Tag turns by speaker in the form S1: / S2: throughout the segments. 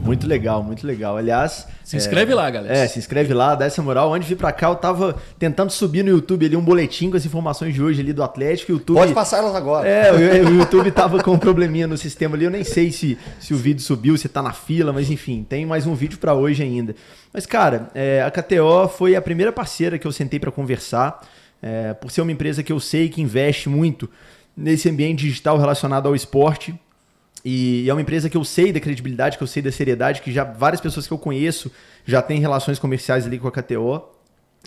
S1: Muito legal, muito legal. Aliás. Se inscreve é, lá, galera. É, se inscreve lá, dá essa moral. Antes de vir pra cá, eu tava tentando subir no YouTube ali um boletim com as informações de hoje ali do Atlético. YouTube, Pode passar elas agora. É, o, o YouTube tava com um probleminha no sistema ali. Eu nem sei se, se o vídeo subiu, se tá na fila, mas enfim, tem mais um vídeo para hoje ainda. Mas, cara, é, a KTO foi a primeira parceira que eu sentei para conversar. É, por ser uma empresa que eu sei que investe muito nesse ambiente digital relacionado ao esporte. E é uma empresa que eu sei da credibilidade, que eu sei da seriedade, que já várias pessoas que eu conheço já têm relações comerciais ali com a KTO.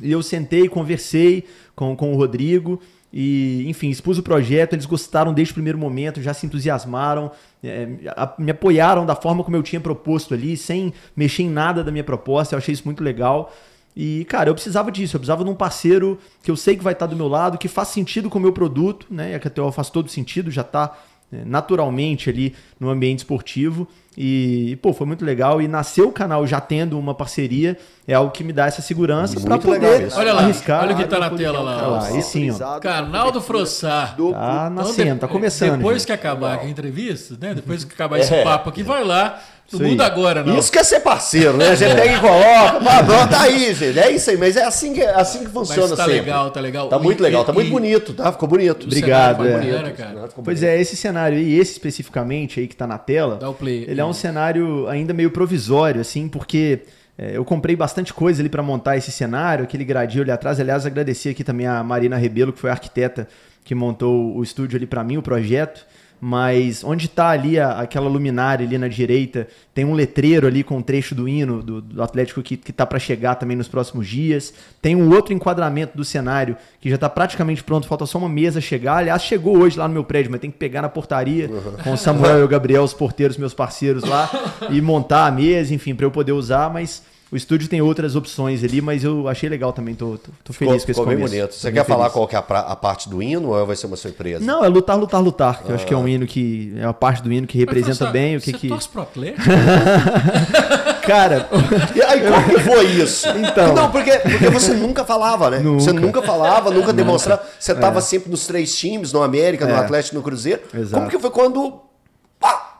S1: E eu sentei, conversei com, com o Rodrigo e, enfim, expus o projeto. Eles gostaram desde o primeiro momento, já se entusiasmaram, é, a, me apoiaram da forma como eu tinha proposto ali, sem mexer em nada da minha proposta. Eu achei isso muito legal. E, cara, eu precisava disso, eu precisava de um parceiro que eu sei que vai estar do meu lado, que faz sentido com o meu produto, né? E a KTO faz todo sentido, já está naturalmente ali no ambiente esportivo e, pô, foi muito legal. E nasceu o canal já tendo uma parceria é algo que me dá essa segurança para poder olha lá, arriscar. Olha o que tá na tela lá. lá, aí sim, ó. Canal do Frossar. Tá nascendo, tá começando. Depois gente. que acabar a entrevista, né? Depois que acabar esse é, papo aqui, vai lá. Isso do mundo agora, não. Isso que é ser parceiro, né? A gente pega e coloca, padrão, tá aí, gente. É isso aí, mas é assim que, é assim que funciona assim tá sempre. legal, tá legal. Tá muito legal, tá e, tá muito bonito, tá? Ficou bonito. Obrigado. É. Bonito, né, pois bonito. é, esse cenário aí, esse especificamente aí que tá na tela. Dá o play. Ele é é um cenário ainda meio provisório, assim, porque é, eu comprei bastante coisa ali para montar esse cenário, aquele gradil ali atrás. Aliás, agradeci aqui também a Marina Rebelo, que foi a arquiteta que montou o estúdio ali para mim, o projeto mas onde está ali a, aquela luminária ali na direita, tem um letreiro ali com um trecho do hino do, do Atlético que, está para chegar também nos próximos dias, tem um outro enquadramento do cenário que já está praticamente pronto, falta só uma mesa chegar, aliás chegou hoje lá no meu prédio, mas tem que pegar na portaria uhum. com o Samuel e o Gabriel, os porteiros, meus parceiros lá, e montar a mesa, enfim, para eu poder usar, mas o estúdio tem outras opções ali, mas eu achei legal também, tô, tô, tô feliz ficou, com esse ficou começo. Bem bonito. Você quer feliz. falar qual que é a, a, parte do hino ou vai ser uma surpresa? Não, é lutar, lutar, lutar, que ah. eu acho que é um ah. hino que é a parte do hino que representa bem o que você que torce pro Atlético? Cara, e aí como que foi isso? Então, não, porque, porque você nunca falava, né? Nunca. Você nunca falava, nunca demonstrava. Você estava é. sempre nos três times, no América, no é. Atlético, no Cruzeiro. Exato. Como que foi quando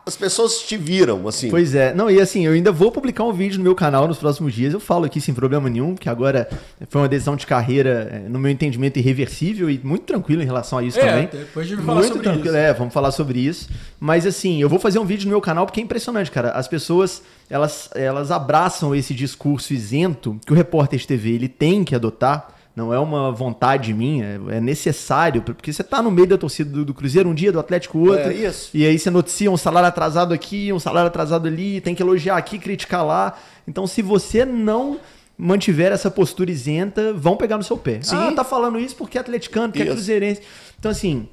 S1: as pessoas te viram, assim. Pois é. Não, e assim, eu ainda vou publicar um vídeo no meu canal nos próximos dias. Eu falo aqui sem problema nenhum, que agora foi uma decisão de carreira, eh, no meu entendimento, irreversível e muito tranquilo em relação a isso é, também. Depois de falar muito sobre tranquilo. isso. É, vamos falar sobre isso. Mas assim, eu vou fazer um vídeo no meu canal porque é impressionante, cara. As pessoas, elas, elas abraçam esse discurso isento que o repórter de TV ele tem que adotar não é uma vontade minha, é necessário, porque você está no meio da torcida do, do, Cruzeiro um dia, do Atlético outro, é, isso. e aí você noticia um salário atrasado aqui, um salário atrasado ali, tem que elogiar aqui, criticar lá. Então, se você não mantiver essa postura isenta, vão pegar no seu pé. Sim. Ah, tá falando isso porque é atleticano, porque é isso. é cruzeirense. Então, assim,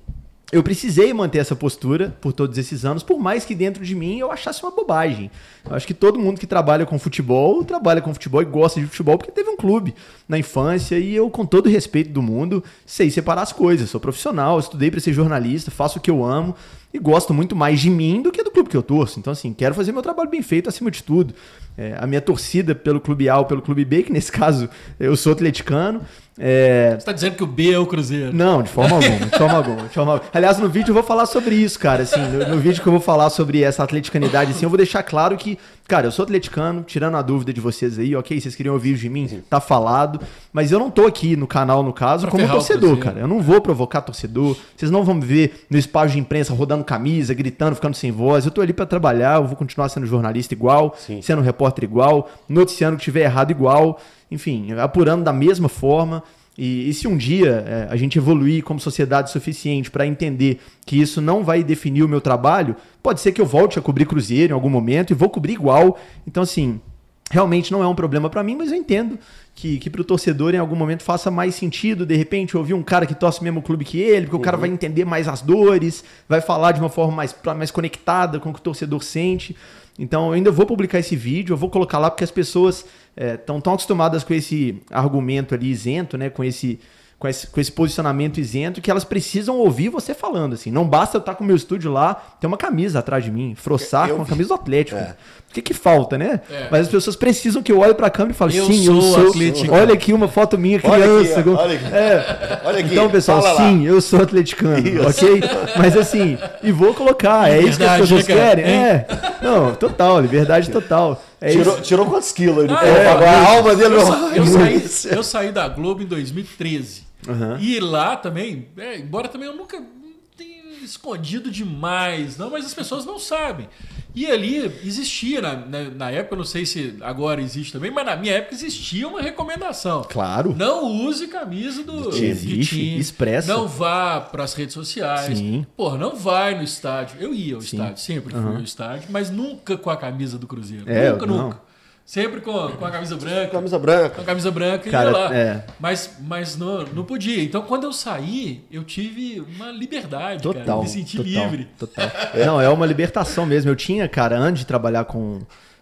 S1: eu precisei manter essa postura por todos esses anos, por mais que dentro de mim eu achasse uma bobagem. Eu acho que todo mundo que trabalha com futebol, trabalha com futebol e gosta de futebol porque teve um clube na infância e eu, com todo o respeito do mundo, sei separar as coisas. Sou profissional, estudei para ser jornalista, faço o que eu amo e gosto muito mais de mim do que do clube que eu torço. Então, assim, quero fazer meu trabalho bem feito acima de tudo. É, a minha torcida pelo clube A ou pelo clube B, que nesse caso eu sou atleticano, é... Você está dizendo que o B é o Cruzeiro? Não, de forma alguma, de forma alguma, de forma alguma. Aliás, no vídeo eu vou falar sobre isso, cara. Assim, no, no vídeo que eu vou falar sobre essa atleticanidade, assim, eu vou deixar claro que Cara, eu sou atleticano, tirando a dúvida de vocês aí, ok? Vocês queriam ouvir de mim, tá falado. Mas eu não tô aqui no canal, no caso, pra como torcedor, cara. Eu não vou provocar torcedor. Vocês não vão me ver no espaço de imprensa rodando camisa, gritando, ficando sem voz. Eu tô ali para trabalhar, eu vou continuar sendo jornalista igual, Sim. sendo repórter igual, noticiando que tiver errado igual, enfim, apurando da mesma forma. E, e se um dia é, a gente evoluir como sociedade suficiente para entender que isso não vai definir o meu trabalho, pode ser que eu volte a cobrir Cruzeiro em algum momento e vou cobrir igual. Então, assim, realmente não é um problema para mim, mas eu entendo que, que para o torcedor em algum momento faça mais sentido, de repente, ouvir um cara que torce mesmo o clube que ele, porque uhum. o cara uhum. vai entender mais as dores, vai falar de uma forma mais, mais conectada com o que o torcedor sente. Então, eu ainda vou publicar esse vídeo, eu vou colocar lá porque as pessoas estão é, tão acostumadas com esse argumento ali isento, né? Com esse, com esse, com esse posicionamento isento, que elas precisam ouvir você falando, assim. Não basta eu estar tá com o meu estúdio lá, ter uma camisa atrás de mim, froçar eu, com a camisa do Atlético. É. O que, que falta, né? É. Mas as pessoas precisam que eu olhe para a câmera e fale, eu sim, sou eu sou. Olha aqui uma foto minha criança. Olha aqui. Olha aqui. É. Olha aqui. Então, pessoal, Fala sim, lá. eu sou atleticano, isso. ok? Mas assim, e vou colocar, é, isso que as pessoas né, querem? É. Não, total, liberdade total. É tirou, tirou quantos quilos? Ele ah, é, a alma dele eu, sa eu, saí, eu saí da Globo em 2013. Uhum. E lá também, é, embora também eu nunca escondido demais, não, mas as pessoas não sabem. E ali existia, na, na, na, época, não sei se agora existe também, mas na minha época existia uma recomendação. Claro. Não use camisa do, do time. Expressa. Não vá para as redes sociais. Sim. Pô, não vai no estádio. Eu ia ao Sim. estádio, sempre uhum. fui ao estádio, mas nunca com a camisa do Cruzeiro. É, nunca, nunca. Sempre com, com a camisa branca. Com camisa branca. Com a camisa branca Cara, e ia lá. É. Mas, mas não, não podia. Então, quando eu saí, eu tive uma liberdade, total, cara. Eu me senti total, livre. Total. Não, é uma libertação mesmo. Eu tinha, cara, antes de trabalhar com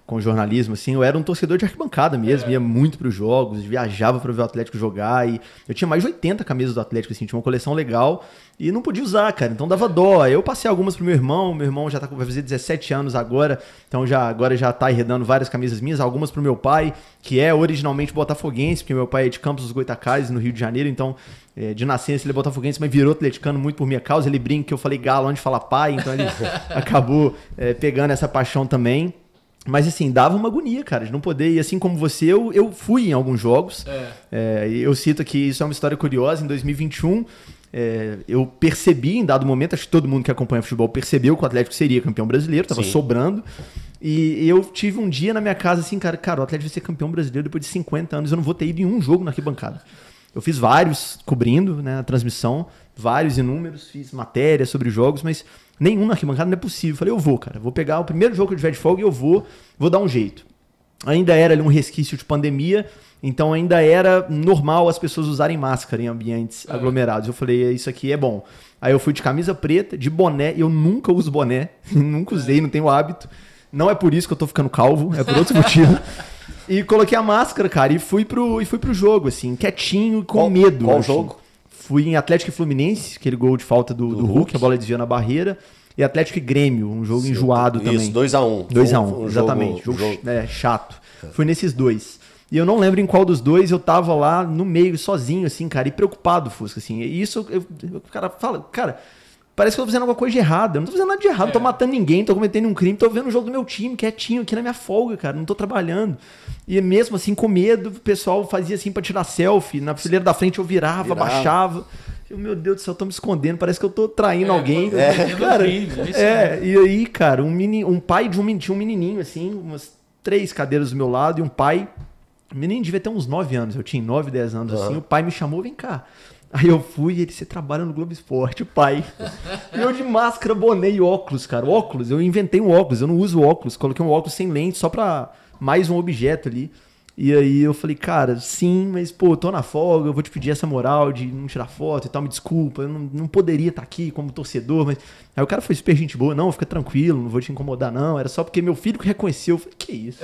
S1: com jornalismo, assim, eu era um torcedor de arquibancada mesmo, é. ia muito para os jogos, viajava para ver o Atlético jogar e eu tinha mais de 80 camisas do Atlético, assim, tinha uma coleção legal e não podia usar, cara, então dava dó. Eu passei algumas pro meu irmão, meu irmão já tá, vai fazer 17 anos agora, então já agora já tá enredando várias camisas minhas, algumas pro meu pai, que é originalmente botafoguense, porque meu pai é de Campos dos Goitacazes, no Rio de Janeiro, então é, de nascença ele é botafoguense, mas virou atleticano muito por minha causa, ele brinca que eu falei galo onde fala pai, então ele acabou é, pegando essa paixão também. Mas assim, dava uma agonia, cara, de não poder. E assim como você, eu, eu fui em alguns jogos. É. É, eu cito aqui, isso é uma história curiosa. Em 2021, é, eu percebi em dado momento, acho que todo mundo que acompanha futebol percebeu que o Atlético seria campeão brasileiro, estava sobrando. E eu tive um dia na minha casa assim, cara, cara, o Atlético vai ser campeão brasileiro depois de 50 anos. Eu não vou ter ido em um jogo na arquibancada. Eu fiz vários cobrindo né, a transmissão, vários inúmeros, fiz matéria sobre jogos, mas nenhum na arquibancada, não é possível. Falei, eu vou, cara, vou pegar o primeiro jogo que eu tiver de folga e eu vou, vou dar um jeito. Ainda era ali um resquício de pandemia, então ainda era normal as pessoas usarem máscara em ambientes é. aglomerados. Eu falei, é, isso aqui é bom. Aí eu fui de camisa preta, de boné, eu nunca uso boné, nunca usei, não tenho hábito. Não é por isso que eu tô ficando calvo, é por outro motivo. E coloquei a máscara, cara, e fui pro, e fui pro jogo, assim, quietinho, com qual, medo. Qual assim. jogo? Fui em Atlético e Fluminense, aquele gol de falta do, do, do Hulk, Hulk, a bola desviou na barreira. E Atlético e Grêmio, um jogo Sim, enjoado isso, também. Isso, 2x1. 2x1, exatamente. Jogo, jogo, jogo... É, chato. É. Fui nesses dois. E eu não lembro em qual dos dois eu tava lá no meio, sozinho, assim, cara, e preocupado, Fusca, assim. E isso, eu, o cara fala, cara, parece que eu tô fazendo alguma coisa de errado. Eu não tô fazendo nada de errado, é. tô matando ninguém, tô cometendo um crime, tô vendo o jogo do meu time, quietinho, aqui na minha folga, cara, não tô trabalhando. E mesmo assim, com medo, o pessoal fazia assim pra tirar selfie. Na fileira da frente eu virava, virava. baixava. Eu, meu Deus do céu, tô me escondendo, parece que eu tô traindo é, alguém. É, é, cara, é, e aí, cara, um, meni, um pai de um, de um menininho, assim, umas três cadeiras do meu lado, e um pai. O menino devia ter uns 9 anos, eu tinha 9, 10 anos, uhum. assim. O pai me chamou, vem cá. Aí eu fui e ele, você trabalha no Globo Esporte, pai. e eu de máscara, boné e óculos, cara. Óculos, eu inventei um óculos, eu não uso óculos. Coloquei um óculos sem lente só pra mais um objeto ali. E aí eu falei, cara, sim, mas pô, tô na folga, eu vou te pedir essa moral de não tirar foto e tal, me desculpa, eu não, não poderia estar tá aqui como torcedor, mas. Aí o cara foi super gente boa, não, fica tranquilo, não vou te incomodar, não. Era só porque meu filho que reconheceu. Eu falei, que isso?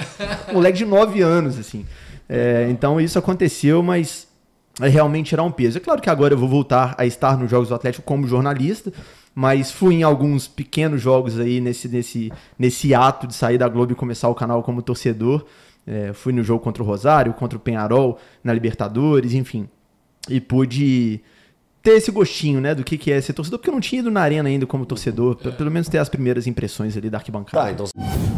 S1: Moleque de 9 anos, assim. É, então isso aconteceu, mas é realmente tirar um peso. É claro que agora eu vou voltar a estar nos Jogos do Atlético como jornalista, mas fui em alguns pequenos jogos aí nesse, nesse, nesse ato de sair da Globo e começar o canal como torcedor. É, fui no jogo contra o Rosário, contra o Penharol, na Libertadores, enfim. E pude ter esse gostinho, né, do que, que é ser torcedor, porque eu não tinha ido na arena ainda como torcedor, é. pelo menos ter as primeiras impressões ali da arquibancada. Tá, então...